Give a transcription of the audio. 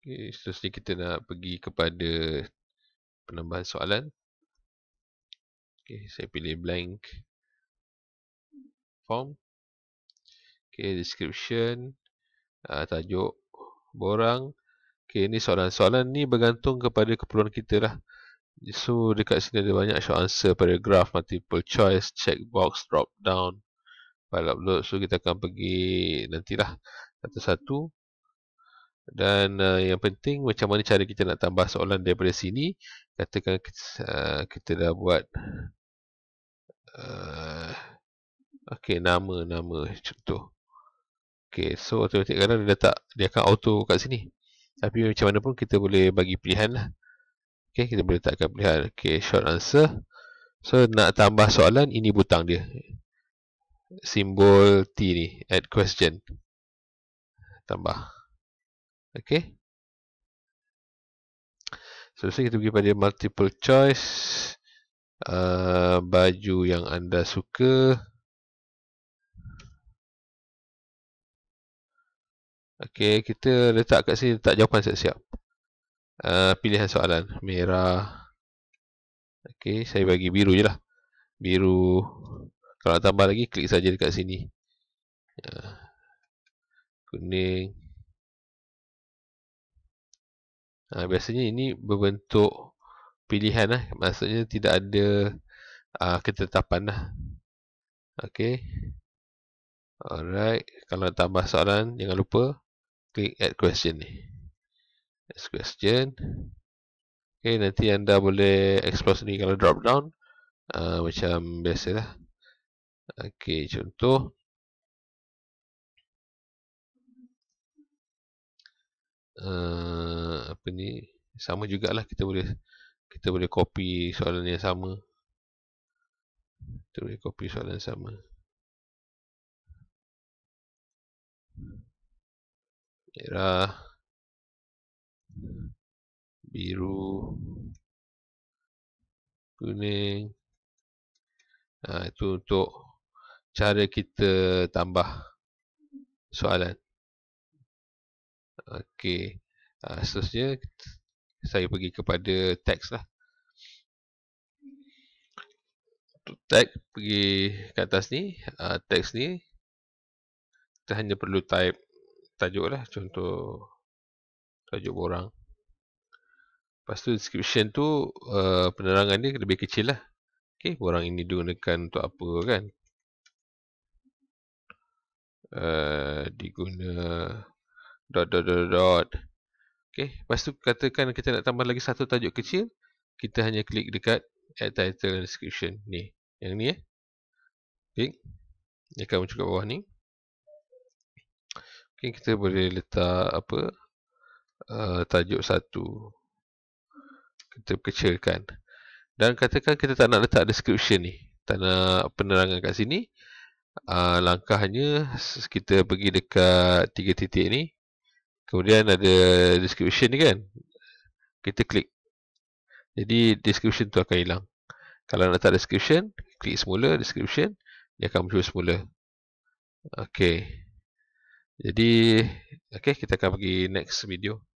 Okay, seterusnya kita nak pergi kepada penambahan soalan. Okay, saya pilih blank form. Okay, description, uh, tajuk, borang. Okay, ni soalan. Soalan ni bergantung kepada keperluan kita lah. So, dekat sini ada banyak short answer, paragraph, multiple choice, checkbox, drop down, file upload. So, kita akan pergi nantilah satu-satu dan uh, yang penting macam mana cara kita nak tambah soalan daripada sini katakan kita, uh, eh, kita dah buat uh, eh, ok nama nama contoh ok so automatik kadang dia letak dia akan auto kat sini tapi macam mana pun kita boleh bagi pilihan lah. ok kita boleh letakkan pilihan ok short answer so nak tambah soalan ini butang dia simbol T ni add question tambah Okay. So, sekarang kita pergi pada multiple choice. Uh, baju yang anda suka. Okay, kita letak kat sini, letak jawapan siap-siap. Uh, pilihan soalan. Merah. Okay, saya bagi biru je lah. Biru. Kalau tambah lagi, klik saja dekat sini. Uh, Kuning. Ha, biasanya ini berbentuk pilihan lah. Maksudnya tidak ada uh, ketetapan lah. Okay. Alright. Kalau nak tambah soalan, jangan lupa klik add question ni. Add question. Okay, nanti anda boleh explore sini kalau drop down. Uh, macam biasa lah. Okay, contoh. Uh, apa ni sama jugalah kita boleh kita boleh copy soalan yang sama kita boleh copy soalan yang sama merah biru kuning ha, itu untuk cara kita tambah soalan Okey uh, ah, seterusnya saya pergi kepada teks lah teks pergi ke atas ni uh, ah, teks ni kita hanya perlu type tajuk lah contoh tajuk borang lepas tu description tu uh, penerangan dia lebih kecil lah Okay, borang ini digunakan untuk apa kan uh, diguna dot dot dot, dot. Okay. Lepas tu katakan kita nak tambah lagi satu tajuk kecil. Kita hanya klik dekat add title and description ni. Yang ni eh. Klik. ni akan muncul kat bawah ni. Okay. Kita boleh letak apa. Uh, tajuk satu. Kita kecilkan. Dan katakan kita tak nak letak description ni. Tak nak penerangan kat sini. Uh, langkahnya kita pergi dekat tiga titik ni. Kemudian ada description ni kan. Kita klik. Jadi description tu akan hilang. Kalau nak tak description, klik semula description. Dia akan muncul semula. Okay. Jadi, okay, kita akan pergi next video.